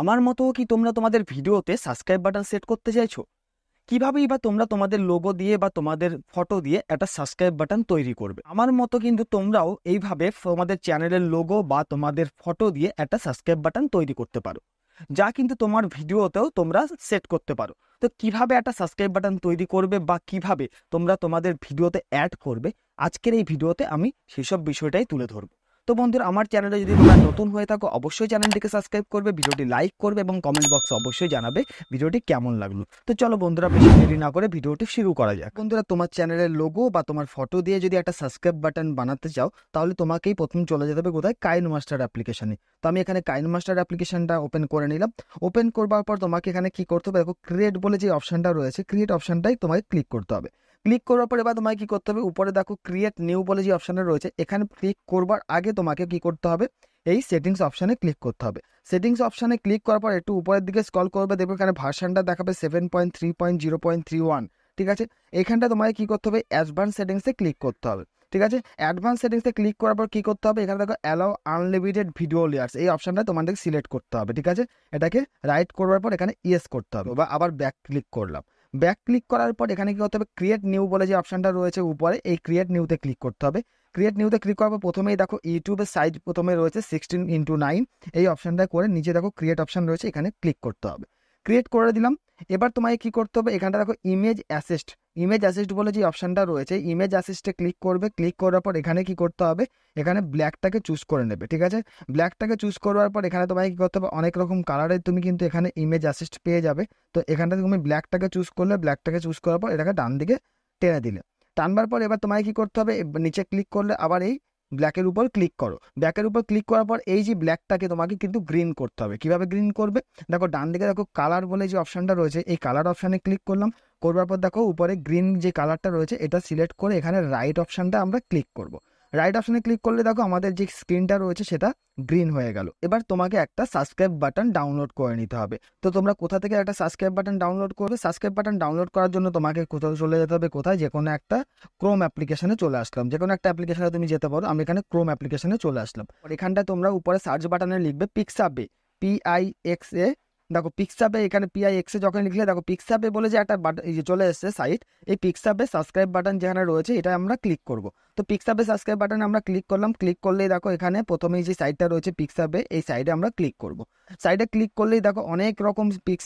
আমার মতো কি তোমরা তোমাদের ভিডিওতে সাবস্ক্রাইব বাটন সেট করতে চাইছো কিভাবেই বা তোমরা তোমাদের লোগো দিয়ে বা তোমাদের ফটো দিয়ে একটা সাবস্ক্রাইব বাটন তৈরি করবে আমার মতো কিন্তু তোমরাও এইভাবে তোমাদের চ্যানেলের লোগো বা তোমাদের ফটো দিয়ে একটা সাবস্ক্রাইব বাটন তৈরি করতে পারো যা কিন্তু তোমার ভিডিওতেও তোমরা সেট করতে পারো তো কিভাবে একটা সাবস্ক্রাইব বাটন তৈরি করবে বা কিভাবে তোমরা তোমাদের ভিডিওতে অ্যাড করবে আজকের এই ভিডিওতে আমি সেসব বিষয়টাই তুলে ধরব তো বন্ধুরা আমার চ্যানেলে যদি তোমরা নতুন হয়ে থাকো অবশ্যই চ্যানেলটিকে সাবস্ক্রাইব করবে ভিডিওটি লাইক করবে এবং কমেন্ট বক্সে অবশ্যই জানাবে ভিডিওটি কেমন লাগলো তো চলো বন্ধুরা বেশি দেরি না করে ভিডিওটি শুরু করা যাক বন্ধুরা তোমার চ্যানেলের লোগো বা তোমার ফটো দিয়ে যদি একটা সাবস্ক্রাইব বাটন বানাতে চাও তাহলে তোমাকেই প্রথম চলে যেতে হবে কোথায় কাইন মাস্টার অ্যাপ্লিকেশানে তো আমি এখানে কাইন মাস্টার অ্যাপ্লিকেশানটা ওপেন করে নিলাম ওপেন করবার পর তোমাকে এখানে কি করতে হবে দেখো ক্রিয়েট বলে যে অপশানটা রয়েছে ক্রিয়েট অপশানটাই তোমাকে ক্লিক করতে হবে ক্লিক করার পরে এবার তোমায় কী করতে হবে উপরে দেখো ক্রিয়েট নিউ বলে যে অপশানে রয়েছে এখানে ক্লিক করবার আগে তোমাকে কি করতে হবে এই সেটিংস অপশানে ক্লিক করতে হবে সেটিংস অপশানে ক্লিক করার পর একটু উপরের দিকে স্কল করবে দেখবে এখানে ভার্সানটা দেখাবে seven point three point zero point three one ঠিক আছে এখানটা তোমাকে কী করতে হবে অ্যাডভান্স সেটিংসে ক্লিক করতে হবে ঠিক আছে অ্যাডভান্স সেটিংসে ক্লিক করার পর কী করতে হবে এখানে দেখো অ্যালাউ আনলিমিটেড ভিডিও লেয়ার্স এই অপশানটা তোমাদেরকে সিলেক্ট করতে হবে ঠিক আছে এটাকে রাইট করবার পর এখানে ইয়েস করতে হবে বা আবার ব্যাক ক্লিক করলাম ব্যাক ক্লিক করার পর এখানে কি করতে হবে ক্রিয়েট নিউ বলে যে অপশানটা রয়েছে উপরে এই ক্রিয়েট নিউতে ক্লিক করতে হবে ক্রিয়েট নিউতে ক্লিক করার পর প্রথমেই দেখো ইউটিউবের সাইজ প্রথমে রয়েছে সিক্সটিন ইন্টু নাইন এই অপশানটা করে নিচে দেখো ক্রিয়েট অপশান রয়েছে এখানে ক্লিক করতে হবে ক্রিয়েট করে দিলাম এবার তোমাকে কি করতে হবে এখানটা দেখো ইমেজ অ্যাসেস্ট ইমেজ অ্যাসিস্ট বলে যে অপশানটা রয়েছে ইমেজ অ্যাসিস্টে ক্লিক করবে ক্লিক করার পর এখানে কি করতে হবে এখানে ব্ল্যাকটাকে চুজ করে নেবে ঠিক আছে ব্ল্যাকটাকে চুজ করার পর এখানে তোমাকে কী করতে হবে অনেক রকম কালারের তুমি কিন্তু এখানে ইমেজ অ্যাসিস্ট পেয়ে যাবে তো এখানটা তুমি ব্ল্যাকটাকে চুজ করলে ব্ল্যাকটাকে চুজ করার পর এটাকে ডান দিকে টেনে দিলে টানবার পর এবার তোমায় কি করতে হবে নিচে ক্লিক করলে আবার এই ব্ল্যাকের উপর ক্লিক করো ব্ল্যাকের উপর ক্লিক করার পর এই যে ব্ল্যাকটাকে তোমাকে কিন্তু গ্রিন করতে হবে কিভাবে গ্রিন করবে দেখো ডান দিকে দেখো কালার বলে যে অপশানটা রয়েছে এই কালার অপশানে ক্লিক করলাম করবার পর দেখো উপরে গ্রিন যে কালারটা রয়েছে এটা সিলেক্ট করে এখানে রাইট অপশানটা আমরা ক্লিক করব। রাইট অপশানে ক্লিক করলে দেখো আমাদের যে স্ক্রিনটা রয়েছে সেটা গ্রিন হয়ে গেল এবার তোমাকে একটা সাবস্ক্রাইব বাটন ডাউনলোড করে নিতে হবে তো তোমরা কোথা থেকে একটা সাবস্ক্রাইব বাটন ডাউনলোড করবে সাবস্ক্রাইব বাটন ডাউনলোড করার জন্য তোমাকে কোথাও চলে যেতে হবে কোথায় যে কোনো একটা ক্রোম অ্যাপ্লিকেশনে চলে আসলাম যে কোনো একটা অ্যাপ্লিকেশনে তুমি যেতে পারো আমি এখানে ক্রোম অ্যাপ্লিকেশনে চলে আসলাম এখানটা তোমরা উপরে সার্চ বাটনে লিখবে Pixabay P I X A দেখো পিক্সাপে এখানে পিআই এক্সে যখন লিখলে দেখো পিক্সাপে বলে যে একটা বাটন চলে এসছে সাইট এই পিক্সাপে সাবস্ক্রাইব বাটন যেখানে রয়েছে এটা আমরা ক্লিক করবো তো পিকসাপে সাবস্ক্রাইব বাটনে আমরা ক্লিক করলাম ক্লিক করলেই দেখো এখানে প্রথমেই যে সাইডটা রয়েছে পিকসাপে এই সাইডে আমরা ক্লিক করব সাইডে ক্লিক করলেই দেখো অনেক রকম পিক্স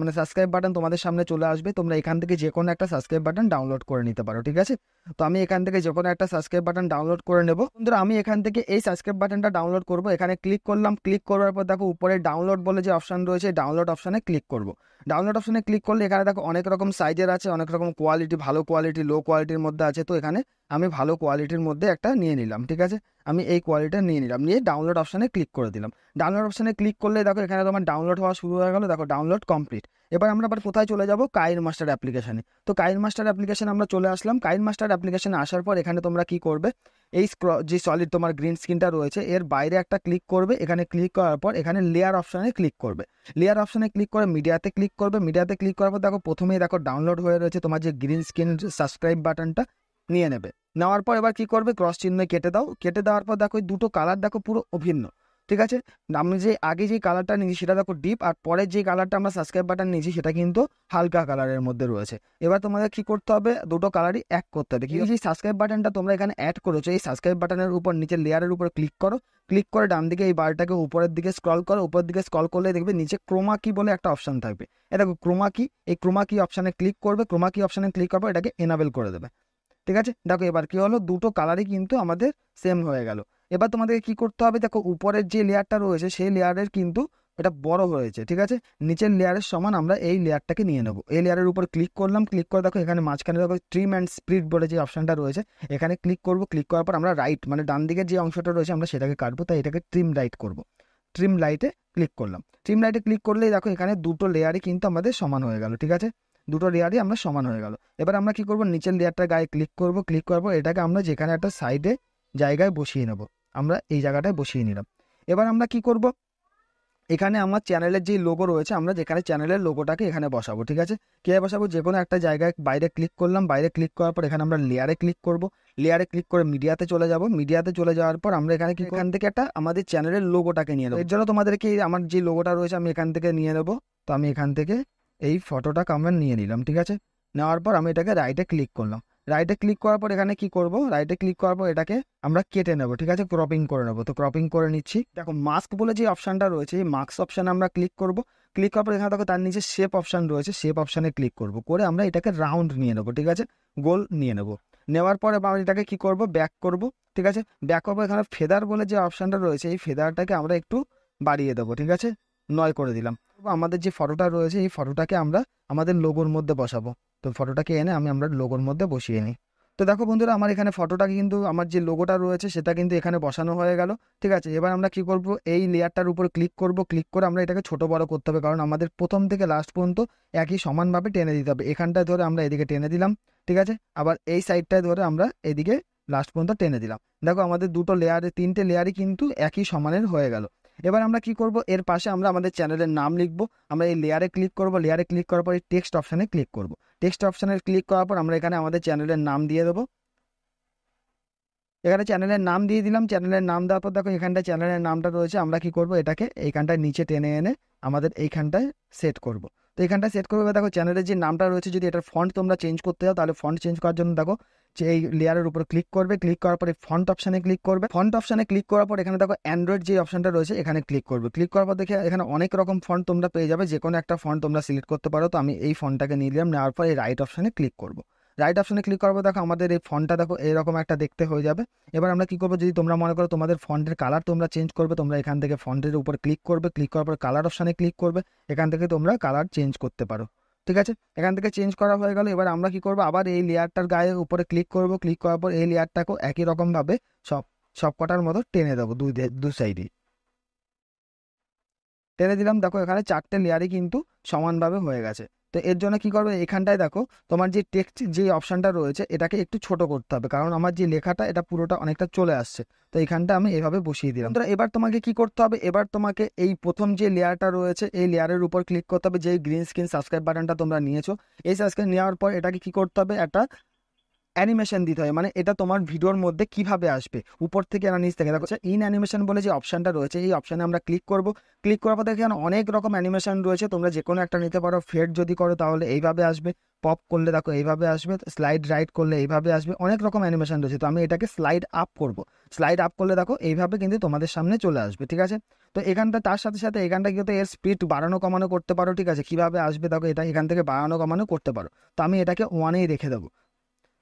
মানে সাবস্ক্রাইব বাটন তোমাদের সামনে চলে আসবে তোমরা এখান থেকে যে কোনো একটা সাবস্ক্রাইব বাটন ডাউনলোড করে নিতে পারো ঠিক আছে তো আমি এখান থেকে যে কোনো একটা সাবস্ক্রাইব বাটন ডাউনলোড করে নেব বন্ধুরা আমি এখান থেকে এই সাবস্ক্রাইব বাটনটা ডাউনলোড করব এখানে ক্লিক করলাম ক্লিক করার পর দেখো উপরে ডাউনলোড বলে যে অপশান রয়েছে ডাউনলোড অপশানে ক্লিক করবো ডাউনলোড অপশনে ক্লিক করলে এখানে দেখো অনেক রকম সাইজের আছে অনেক রকম কোয়ালিটি ভালো কোয়ালিটি লো কোয়ালিটির মধ্যে আছে তো এখানে আমি ভালো কোয়ালিটির মধ্যে একটা নিয়ে নিলাম ঠিক আছে আমি এই কোয়ালিটিটা নিয়ে নিলাম নিয়ে ডাউনলোড অপশানে ক্লিক করে দিলাম ডাউনলোড অপশানে ক্লিক করলে দেখো এখানে তোমার ডাউনলোড হওয়া শুরু হয়ে গেলো দেখো ডাউনলোড কমপ্লিট এবার আমরা আবার কোথায় চলে যাব কাইন মাস্টার অ্যাপ্লিকেশানে তো কাইন মাস্টার অ্যাপ্লিকেশান আমরা চলে আসলাম কাইন মাস্টার অ্যাপ্লিকেশানে আসার পর এখানে তোমরা কি করবে এই স্ক্র যে সলিড তোমার গ্রিন স্ক্রিনটা রয়েছে এর বাইরে একটা ক্লিক করবে এখানে ক্লিক করার পর এখানে লেয়ার অপশানে ক্লিক করবে লেয়ার অপশানে ক্লিক করে মিডিয়াতে ক্লিক করবে মিডিয়াতে ক্লিক করার পর দেখো প্রথমেই দেখো ডাউনলোড হয়ে রয়েছে তোমার যে গ্রিন স্ক্রিন সাবস্ক্রাইব বাটনটা নিয়ে নেবে নেওয়ার পর এবার কি করবে ক্রস চিহ্ন কেটে দাও কেটে দেওয়ার পর দেখো দুটো কালার দেখো পুরো অভিন্ন ঠিক আছে আমি যে আগে যে কালারটা নিয়েছি সেটা দেখো ডিপ আর পরের যে কালারটা আমরা সাবস্ক্রাইব বাটন নিয়েছি সেটা কিন্তু হালকা কালারের মধ্যে রয়েছে এবার তোমাদের কি করতে হবে দুটো কালারই এক করতে হবে কিন্তু যে সাবস্ক্রাইব বাটনটা তোমরা এখানে অ্যাড করেছো এই সাবস্ক্রাইব বাটনের উপর নিচের লেয়ারের উপর ক্লিক করো ক্লিক করে ডান দিকে এই বারটাকে উপরের দিকে স্ক্রল করো উপরের দিকে স্ক্রল করলে দেখবে নিচে ক্রোমা কি বলে একটা অপশন থাকবে এটা ক্রোমা কি এই ক্রোমা কি অপশানে ক্লিক করবে ক্রোমা কি অপশানে ক্লিক করবে এটাকে এনাবেল করে দেবে ঠিক আছে দেখো এবার কি হলো দুটো কালারই কিন্তু আমাদের সেম হয়ে গেল এবার তোমাদেরকে কি করতে হবে দেখো উপরের যে লেয়ারটা রয়েছে সেই লেয়ারের কিন্তু এটা বড় হয়েছে ঠিক আছে নিচের লেয়ারের সমান আমরা এই লেয়ারটাকে নিয়ে নেব এই লেয়ারের উপর ক্লিক করলাম ক্লিক করে দেখো এখানে মাঝখানে দেখো ট্রিম অ্যান্ড স্প্লিট বলে যে অপশানটা রয়েছে এখানে ক্লিক করব ক্লিক করার পর আমরা রাইট মানে ডান দিকের যে অংশটা রয়েছে আমরা সেটাকে কাটবো তাই এটাকে ট্রিম রাইট করব ট্রিম লাইটে ক্লিক করলাম ট্রিম লাইটে ক্লিক করলেই দেখো এখানে দুটো লেয়ারই কিন্তু আমাদের সমান হয়ে গেল ঠিক আছে দুটো লেয়ারই আমরা সমান হয়ে গেল এবার আমরা কি করব নিচের লেয়ারটা গায়ে ক্লিক করব ক্লিক করব এটাকে আমরা যেখানে একটা সাইডে জায়গায় বসিয়ে নেব আমরা এই জায়গাটায় বসিয়ে নিলাম এবার আমরা কি করব এখানে আমার চ্যানেলের যে লোগো রয়েছে আমরা যেখানে চ্যানেলের লোগোটাকে এখানে বসাবো ঠিক আছে কে বসাবো যে কোনো একটা জায়গায় বাইরে ক্লিক করলাম বাইরে ক্লিক করার পর এখানে আমরা লেয়ারে ক্লিক করব লেয়ারে ক্লিক করে মিডিয়াতে চলে যাব মিডিয়াতে চলে যাওয়ার পর আমরা এখানে কি এখান থেকে একটা আমাদের চ্যানেলের লোগোটাকে নিয়ে নেবো এর জন্য তোমাদেরকে আমার যে লোগোটা রয়েছে আমি এখান থেকে নিয়ে নেবো তো আমি এখান থেকে এই ফটোটাকে আমরা নিয়ে নিলাম ঠিক আছে নেওয়ার পর আমি এটাকে রাইটে ক্লিক করলাম রাইটে ক্লিক করার পর এখানে কি করব রাইটে ক্লিক করার পর এটাকে আমরা কেটে নেব ঠিক আছে ক্রপিং করে নেবো তো ক্রপিং করে নিচ্ছি দেখো মাস্ক বলে যে অপশানটা রয়েছে এই মাস্ক অপশানে আমরা ক্লিক করব ক্লিক করার পর এখানে দেখো তার নিচে শেপ অপশান রয়েছে শেপ অপশানে ক্লিক করব করে আমরা এটাকে রাউন্ড নিয়ে নেব ঠিক আছে গোল নিয়ে নেব নেওয়ার পরে আমরা এটাকে কি করব ব্যাক করব ঠিক আছে ব্যাক করবো এখানে ফেদার বলে যে অপশানটা রয়েছে এই ফেদারটাকে আমরা একটু বাড়িয়ে দেবো ঠিক আছে নয় করে দিলাম আমাদের যে ফটোটা রয়েছে এই ফটোটাকে আমরা আমাদের লোগোর মধ্যে বসাবো তো ফটোটাকে এনে আমি আমরা লোগোর মধ্যে বসিয়ে নিই তো দেখো বন্ধুরা আমার এখানে ফটোটাকে কিন্তু আমার যে লোগোটা রয়েছে সেটা কিন্তু এখানে বসানো হয়ে গেল ঠিক আছে এবার আমরা কি করব এই লেয়ারটার উপর ক্লিক করব ক্লিক করে আমরা এটাকে ছোট বড় করতে হবে কারণ আমাদের প্রথম থেকে লাস্ট পর্যন্ত একই সমানভাবে টেনে দিতে হবে এখানটায় ধরে আমরা এদিকে টেনে দিলাম ঠিক আছে আবার এই সাইডটায় ধরে আমরা এদিকে লাস্ট পর্যন্ত টেনে দিলাম দেখো আমাদের দুটো লেয়ারে তিনটে লেয়ারই কিন্তু একই সমানের হয়ে গেল এবার আমরা কি করব এর পাশে আমরা আমাদের চ্যানেলের নাম লিখব আমরা এই লেয়ারে ক্লিক করব লেয়ারে ক্লিক করার পর এই টেক্সট অপশানে ক্লিক করব টেক্সট অপশানে ক্লিক করার পর আমরা এখানে আমাদের চ্যানেলের নাম দিয়ে দেবো এখানে চ্যানেলের নাম দিয়ে দিলাম চ্যানেলের নাম দেওয়ার পর দেখো এখানটা চ্যানেলের নামটা রয়েছে আমরা কি করব এটাকে এইখানটায় নিচে টেনে এনে আমাদের এইখানটায় সেট করব তো এখানটা সেট করবে দেখো চ্যানেলের যে নামটা রয়েছে যদি এটার ফন্ট তোমরা চেঞ্জ করতে চাও তাহলে ফন্ট চেঞ্জ করার জন্য দেখো হচ্ছে এই লেয়ারের উপর ক্লিক করবে ক্লিক করার পরে ফন্ট অপশানে ক্লিক করবে ফ্রন্ট অপশানে ক্লিক করার পর এখানে দেখো অ্যান্ড্রয়েড যে অপশানটা রয়েছে এখানে ক্লিক করবে ক্লিক করার পর দেখে এখানে অনেক রকম ফন্ট তোমরা পেয়ে যাবে যে কোনো একটা ফন্ট তোমরা সিলেক্ট করতে পারো তো আমি এই ফন্টটাকে নিলাম নেওয়ার পর এই রাইট অপশানে ক্লিক করবো রাইট অপশানে ক্লিক করবো দেখো আমাদের এই ফন্টটা দেখো এরকম একটা দেখতে হয়ে যাবে এবার আমরা কি করবো যদি তোমরা মনে করো তোমাদের ফন্টের কালার তোমরা চেঞ্জ করবে তোমরা এখান থেকে ফন্টের উপর ক্লিক করবে ক্লিক করার পর কালার অপশানে ক্লিক করবে এখান থেকে তোমরা কালার চেঞ্জ করতে পারো ঠিক আছে এখান থেকে চেঞ্জ করা হয়ে গেল এবার আমরা কি করব আবার এই লেয়ারটার গায়ে উপরে ক্লিক করব ক্লিক করার পর এই লেয়ারটাকেও একই রকমভাবে সব সব কটার মতো টেনে দেবো দুই দু সাইডে টেনে দিলাম দেখো এখানে চারটে লেয়ারই কিন্তু সমানভাবে হয়ে গেছে তো এর জন্য কি করবে এখানটায় দেখো তোমার যে টেক্সট যে অপশানটা রয়েছে এটাকে একটু ছোট করতে হবে কারণ আমার যে লেখাটা এটা পুরোটা অনেকটা চলে আসছে তো এখানটা আমি এভাবে বসিয়ে দিলাম তো এবার তোমাকে কি করতে হবে এবার তোমাকে এই প্রথম যে লেয়ারটা রয়েছে এই লেয়ারের উপর ক্লিক করতে হবে যে গ্রিন স্ক্রিন সাবস্ক্রাইব বাটনটা তোমরা নিয়েছো এই সাবস্ক্রাইব নেওয়ার পর এটাকে কি করতে হবে একটা অ্যানিমেশন দিতে হয় মানে এটা তোমার ভিডিওর মধ্যে কিভাবে আসবে উপর থেকে না নিচ থেকে দেখো ইন অ্যানিমেশন বলে যে অপশানটা রয়েছে এই অপশানে আমরা ক্লিক করব ক্লিক করার পর দেখে অনেক রকম অ্যানিমেশন রয়েছে তোমরা যে কোনো একটা নিতে পারো ফেড যদি করো তাহলে এইভাবে আসবে পপ করলে দেখো এইভাবে আসবে স্লাইড রাইট করলে এইভাবে আসবে অনেক রকম অ্যানিমেশন রয়েছে তো আমি এটাকে স্লাইড আপ করব স্লাইড আপ করলে দেখো এইভাবে কিন্তু তোমাদের সামনে চলে আসবে ঠিক আছে তো এখানটা তার সাথে সাথে এখানটা কিন্তু এর স্পিড বাড়ানো কমানো করতে পারো ঠিক আছে কিভাবে আসবে দেখো এটা এখান থেকে বাড়ানো কমানো করতে পারো তো আমি এটাকে ওয়ানেই রেখে দেবো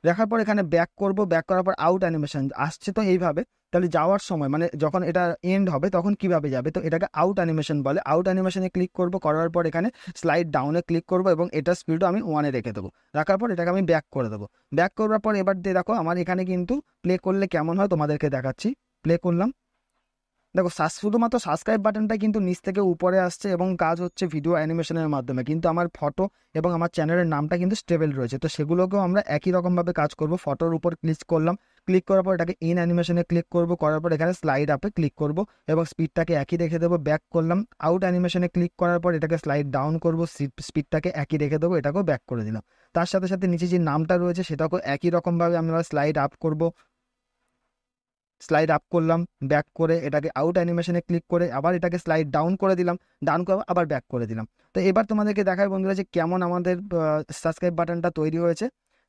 দেখার পর এখানে ব্যাক করব ব্যাক করার পর আউট অ্যানিমেশন আসছে তো এইভাবে তাহলে যাওয়ার সময় মানে যখন এটা এন্ড হবে তখন কিভাবে যাবে তো এটাকে আউট অ্যানিমেশন বলে আউট অ্যানিমেশনে ক্লিক করব করার পর এখানে স্লাইড ডাউনে ক্লিক করব এবং এটা স্পিডও আমি ওয়ানে রেখে দেবো রাখার পর এটাকে আমি ব্যাক করে দেবো ব্যাক করার পর এবার দিয়ে দেখো আমার এখানে কিন্তু প্লে করলে কেমন হয় তোমাদেরকে দেখাচ্ছি প্লে করলাম দেখো শুধুমাত্র সাবস্ক্রাইব বাটনটা কিন্তু নিচ থেকে উপরে আসছে এবং কাজ হচ্ছে ভিডিও অ্যানিমেশনের মাধ্যমে কিন্তু আমার ফটো এবং আমার চ্যানেলের নামটা কিন্তু স্টেবল রয়েছে তো সেগুলোকেও আমরা একই রকমভাবে কাজ করব ফটোর উপর ক্লিক করলাম ক্লিক করার পর এটাকে ইন অ্যানিমেশনে ক্লিক করব করার পর এখানে স্লাইড আপে ক্লিক করব এবং স্পিডটাকে একই রেখে দেবো ব্যাক করলাম আউট অ্যানিমেশনে ক্লিক করার পর এটাকে স্লাইড ডাউন করব স্পিডটাকে একই রেখে দেবো এটাকেও ব্যাক করে দিলাম তার সাথে সাথে নিচে যে নামটা রয়েছে সেটাকেও একই রকমভাবে আমরা স্লাইড আপ করব স্লাইড আপ করলাম ব্যাক করে এটাকে আউট অ্যানিমেশনে ক্লিক করে আবার এটাকে স্লাইড ডাউন করে দিলাম ডাউন করে আবার ব্যাক করে দিলাম তো এবার তোমাদেরকে দেখায় বন্ধুরা যে কেমন আমাদের সাবস্ক্রাইব বাটনটা তৈরি হয়েছে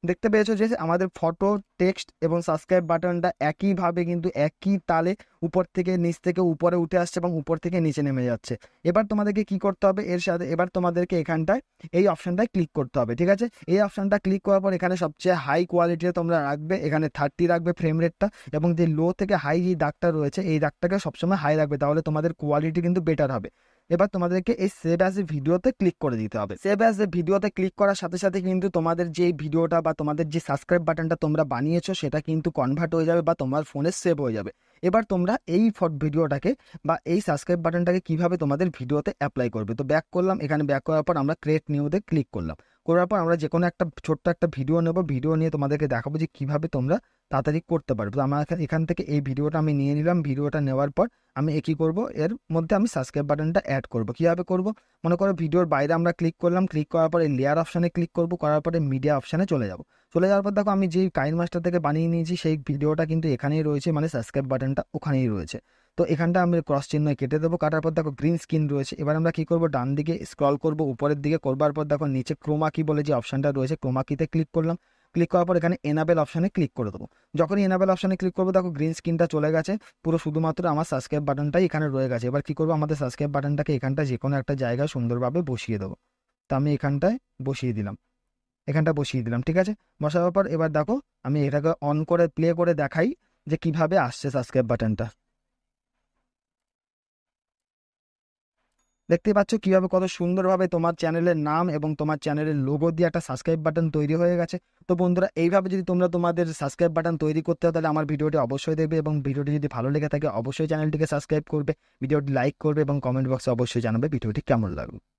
দেখতে পেয়েছো যে আমাদের ফটো টেক্সট এবং সাবস্ক্রাইব বাটনটা একইভাবে কিন্তু একই তালে উপর থেকে নিচ থেকে উপরে উঠে আসছে এবং উপর থেকে নিচে নেমে যাচ্ছে এবার তোমাদেরকে কি করতে হবে এর সাথে এবার তোমাদেরকে এখানটায় এই অপশানটায় ক্লিক করতে হবে ঠিক আছে এই অপশানটা ক্লিক করার পর এখানে সবচেয়ে হাই কোয়ালিটিতে তোমরা রাখবে এখানে থার্টি রাখবে ফ্রেম রেটটা এবং যে লো থেকে হাই যে দাগটা রয়েছে এই দাগটাকে সবসময় হাই রাখবে তাহলে তোমাদের কোয়ালিটি কিন্তু বেটার হবে এবার তোমাদেরকে এই সেভ অ্যাজ এ ভিডিওতে ক্লিক করে দিতে হবে সেভ অ্যাজ এ ভিডিওতে ক্লিক করার সাথে সাথে কিন্তু তোমাদের যে ভিডিওটা বা তোমাদের যে সাবস্ক্রাইব বাটনটা তোমরা বানিয়েছো সেটা কিন্তু কনভার্ট হয়ে যাবে বা তোমার ফোনে সেভ হয়ে যাবে এবার তোমরা এই ফট ভিডিওটাকে বা এই সাবস্ক্রাইব বাটনটাকে কিভাবে তোমাদের ভিডিওতে অ্যাপ্লাই করবে তো ব্যাক করলাম এখানে ব্যাক করার পর আমরা ক্রিয়েট নিউতে ক্লিক করলাম করার পর আমরা যে কোনো একটা ছোট্ট একটা ভিডিও নেবো ভিডিও নিয়ে তোমাদেরকে দেখাবো যে কীভাবে তোমরা তাড়াতাড়ি করতে পারবে তো আমার এখান থেকে এই ভিডিওটা আমি নিয়ে নিলাম ভিডিওটা নেওয়ার পর আমি একই করব এর মধ্যে আমি সাবস্ক্রাইব বাটনটা অ্যাড করব কীভাবে করব মনে করো ভিডিওর বাইরে আমরা ক্লিক করলাম ক্লিক করার পরে লেয়ার অপশানে ক্লিক করব করার পরে মিডিয়া অপশানে চলে যাব চলে যাওয়ার পর দেখো আমি যেই কাইন মাস্টার থেকে বানিয়ে নিয়েছি সেই ভিডিওটা কিন্তু এখানেই রয়েছে মানে সাবস্ক্রাইব বাটনটা ওখানেই রয়েছে তো এখানটা আমি ক্রস চিহ্ন কেটে দেবো কাটার পর দেখো গ্রিন স্ক্রিন রয়েছে এবার আমরা কি করব ডান দিকে স্ক্রল করব উপরের দিকে করবার পর দেখো নিচে ক্রোমা কি বলে যে অপশানটা রয়েছে ক্রোমা কিতে ক্লিক করলাম ক্লিক করার পর এখানে এনাবেল অপশানে ক্লিক করে দেবো যখনই এনাবেল অপশানে ক্লিক করবো দেখো গ্রিন স্ক্রিনটা চলে গেছে পুরো শুধুমাত্র আমার সাবস্ক্রাইব বাটনটাই এখানে রয়ে গেছে এবার কি করবো আমাদের সাবস্ক্রাইব বাটনটাকে এখানটা যে কোনো একটা জায়গায় সুন্দরভাবে বসিয়ে দেবো তো আমি এখানটায় বসিয়ে দিলাম এখানটা বসিয়ে দিলাম ঠিক আছে বসার পর এবার দেখো আমি এটাকে অন করে প্লে করে দেখাই যে কিভাবে আসছে সাবস্ক্রাইব বাটনটা দেখতে পাচ্ছ কিভাবে কত সুন্দরভাবে তোমার চ্যানেলের নাম এবং তোমার চ্যানেলের লোগো দিয়ে একটা সাবস্ক্রাইব বাটন তৈরি হয়ে গেছে তো বন্ধুরা এইভাবে যদি তোমরা তোমাদের সাবস্ক্রাইব বাটন তৈরি করতে হয় তাহলে আমার ভিডিওটি অবশ্যই দেখবে এবং ভিডিওটি যদি ভালো লেগে থাকে অবশ্যই চ্যানেলটিকে সাবস্ক্রাইব করবে ভিডিওটি লাইক করবে এবং কমেন্ট বক্সে অবশ্যই জানাবে ভিডিওটি কেমন লাগবে